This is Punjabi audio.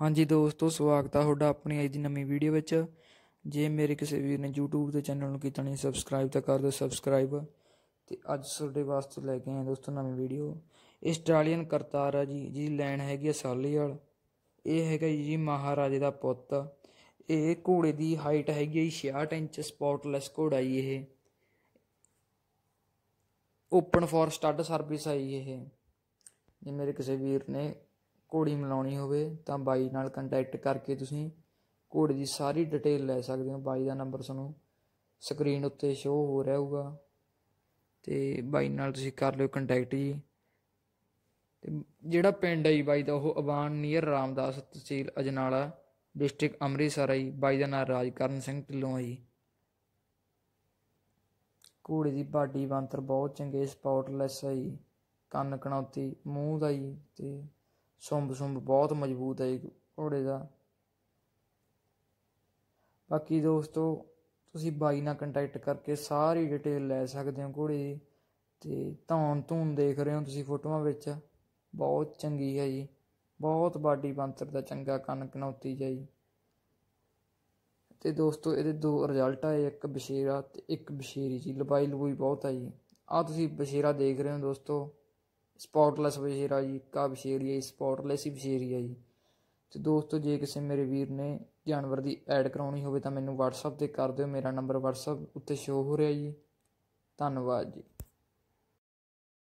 ਹਾਂਜੀ ਦੋਸਤੋ ਸਵਾਗਤ ਆ ਤੁਹਾਡਾ ਆਪਣੀ ਅੱਜ ਦੀ ਨਵੀਂ ਵੀਡੀਓ ਵਿੱਚ ਜੇ ਮੇਰੇ ਕਿਸੇ ਵੀਰ ਨੇ YouTube ਤੇ ਚੈਨਲ ਨੂੰ ਕੀਤਾ ਨਹੀਂ ਸਬਸਕ੍ਰਾਈਬ ਤਾਂ ਕਰ ਦਿਓ ਸਬਸਕ੍ਰਾਈਬ ਤੇ ਅੱਜ ਤੁਹਾਡੇ ਵਾਸਤੇ ਲੈ ਕੇ ਆਏ ਦੋਸਤੋ ਨਵੀਂ ਵੀਡੀਓ ਆਸਟ੍ਰੇਲੀਅਨ ਕਰਤਾਰ ਆ ਜੀ ਜੀ ਲੈਣ ਹੈਗੀ ਆ ਵਾਲ ਇਹ ਹੈਗਾ ਜੀ ਮਹਾਰਾਜੇ ਦਾ ਪੁੱਤ ਇਹ ਘੋੜੇ ਦੀ ਹਾਈਟ ਹੈਗੀ 66 ਇੰਚ ਸਪੌਟਲੈਸ ਘੋੜਾ ਜੀ ਇਹ ਓਪਨ ਫੋਰ ਸਟੱਡ ਸਰਵਿਸ ਆਈ ਇਹ ਜੇ ਮੇਰੇ ਕਿਸੇ ਵੀਰ ਨੇ ਘੋੜੀ ਮਿਲਾਉਣੀ ਹੋਵੇ ਤਾਂ ਬਾਈ ਨਾਲ ਕੰਟੈਕਟ ਕਰਕੇ ਤੁਸੀਂ ਘੋੜੇ ਦੀ ਸਾਰੀ ਡਿਟੇਲ ਲੈ ਸਕਦੇ ਹੋ ਬਾਈ ਦਾ ਨੰਬਰ ਤੁਹਾਨੂੰ ਸਕਰੀਨ ਉੱਤੇ ਸ਼ੋ ਹੋ ਰਿਹਾ ਹੋਊਗਾ ਤੇ ਬਾਈ ਨਾਲ ਤੁਸੀਂ ਕਰ ਲਿਓ ਕੰਟੈਕਟ ਜੀ ਤੇ ਜਿਹੜਾ ਪਿੰਡ ਹੈ ਜੀ ਬਾਈ ਦਾ ਉਹ ਅਵਾਨ ਨੀਅਰ ਰਾਮਦਾਸ ਤਹਿਸੀਲ ਅਜਨਾਲਾ ਡਿਸਟ੍ਰਿਕਟ ਅੰਮ੍ਰਿਤਸਰ ਹੈ ਬਾਈ ਦਾ ਨਾਮ ਰਾਜਕਰਨ ਸਿੰਘ ਢਿੱਲੋਂ ਹੈ ਜੀ ਦੀ ਬਾਡੀ ਬੰਤਰ ਬਹੁਤ ਚੰਗੇ ਸਪੋਰਟਲੈਸ ਹੈ ਜੀ ਕੰਨ ਕਣੌਤੀ ਮੂੰਹ ਦਾ ਜੀ ਤੇ ਸੁੰਬ ਸੁੰਬ ਬਹੁਤ ਮਜ਼ਬੂਤ ਹੈ ਘੋੜੇ ਦਾ ਬਾਕੀ ਦੋਸਤੋ ਤੁਸੀਂ ਬਾਈ ਨਾਲ ਕੰਟੈਕਟ ਕਰਕੇ ਸਾਰੀ ਡਿਟੇਲ ਲੈ ਸਕਦੇ ਹੋ ਘੋੜੇ ਦੀ ਤੇ ਧੌਣ ਧੂਣ ਦੇਖ ਰਹੇ ਹੋ ਤੁਸੀਂ ਫੋਟੋਆਂ ਵਿੱਚ ਬਹੁਤ ਚੰਗੀ ਹੈ ਜੀ ਬਹੁਤ ਬਾਡੀ ਬੰਤਰ ਦਾ ਚੰਗਾ ਕੰਨ ਕਨੌਤੀ ਜਾਈ ਤੇ ਦੋਸਤੋ ਇਹਦੇ ਦੋ ਰਿਜ਼ਲਟ ਆਏ ਇੱਕ ਬਸ਼ੇਰਾ ਤੇ ਇੱਕ ਬਸ਼ੇਰੀ ਜੀ ਲਬਾਈ ਲਬੂਈ ਬਹੁਤ ਆਈ ਆ ਤੁਸੀਂ ਬਸ਼ੇਰਾ ਦੇਖ ਰਹੇ ਹੋ ਦੋਸਤੋ ਸਪੌਟਲੈਸ ਬਸ਼ੀਰਾ ਜੀ ਕਾ ਜੀ ਸਪੌਟਲੈਸ ਹੀ ਬਸ਼ੀਰੀਆ ਜੀ ਤੇ ਦੋਸਤੋ ਜੇ ਕਿਸੇ ਮੇਰੇ ਵੀਰ ਨੇ ਜਾਨਵਰ ਦੀ ਐਡ ਕਰਾਉਣੀ ਹੋਵੇ ਤਾਂ ਮੈਨੂੰ WhatsApp ਤੇ ਕਰ ਦਿਓ ਮੇਰਾ ਨੰਬਰ WhatsApp ਉੱਤੇ ਸ਼ੋ ਹੋ ਰਿਹਾ ਜੀ ਧੰਨਵਾਦ ਜੀ